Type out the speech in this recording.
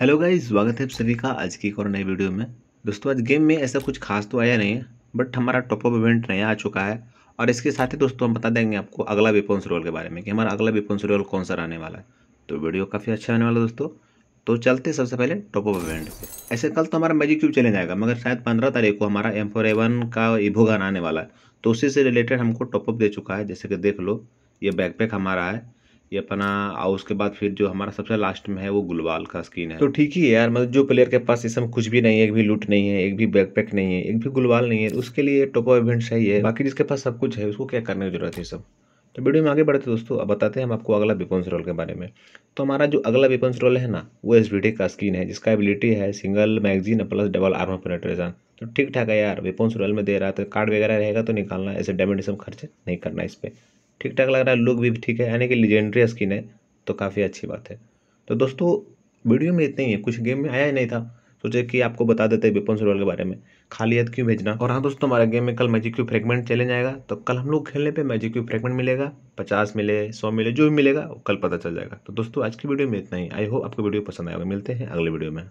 hello guys स्वागत है आप सभी का आज की एक और नई वीडियो में दोस्तों आज गेम में ऐसा कुछ खास तो आया नहीं है बट हमारा टॉपअप इवेंट नया आ चुका है और इसके साथ ही दोस्तों हम बता देंगे आपको अगला वेपन्स रोल के बारे में कि हमारा अगला वेपन्स रोल कौन सा रहने वाला है तो वीडियो काफ़ी अच्छा आने वाला दोस्तों तो चलते सबसे पहले टॉप ऑफ इवेंट ऐसे कल तो हमारा मैजिक क्यूब चले जाएगा मगर शायद पंद्रह तारीख को हमारा एम फोर एवन का इभोगान आने वाला है तो उसी से रिलेटेड हमको टॉपअप दे चुका है जैसे कि देख लो ये बैकपैक हमारा है ये अपना और उसके बाद फिर जो हमारा सबसे लास्ट में है वो गुलवाल का स्किन है तो ठीक ही है यार मतलब जो प्लेयर के पास इसमें कुछ भी नहीं है एक भी लूट नहीं है एक भी बैकपैक नहीं है एक भी गुलवाल नहीं है उसके लिए टॉप ऑफ इवेंट सही है बाकी जिसके पास सब कुछ है उसको क्या करने की जरूरत है सब तो वीडियो में आगे बढ़ते दोस्तों अब बताते हैं हम आपको अगला वेपन्स रोल के बारे में तो हमारा जो अगला वेपन्स रोल है ना वो एस का स्किन है जिसका एबिलिटी है single magazine plus double arm penetration तो ठीक ठाक है यार वेपन्स रोल में दे रहा है तो कार्ड वगैरह रहेगा तो निकालना ऐसे डेमेडिसम खर्च नहीं करना इस पर ठीक ठाक लग रहा है लुक भी ठीक है यानी कि लीजेंड्री स्किन है तो काफ़ी अच्छी बात है तो दोस्तों वीडियो में इतना ही है कुछ गेम में आया ही नहीं था सोचे कि आपको बता देते हैं विपन सरवाल के बारे में खाली याद क्यों भेजना और हाँ दोस्तों हमारा गेम में कल मैजिक क्यू फ्रेगमेंट चैलेंज आएगा तो कल हम लोग खेलने पे मैजिक क्यू फ्रेगमेंट मिलेगा पचास मिले सौ मिले जो भी मिलेगा वो कल पता चल जाएगा तो दोस्तों आज की वीडियो में इतना ही आई होप आपको वीडियो पसंद आएगा मिलते हैं अगले वीडियो में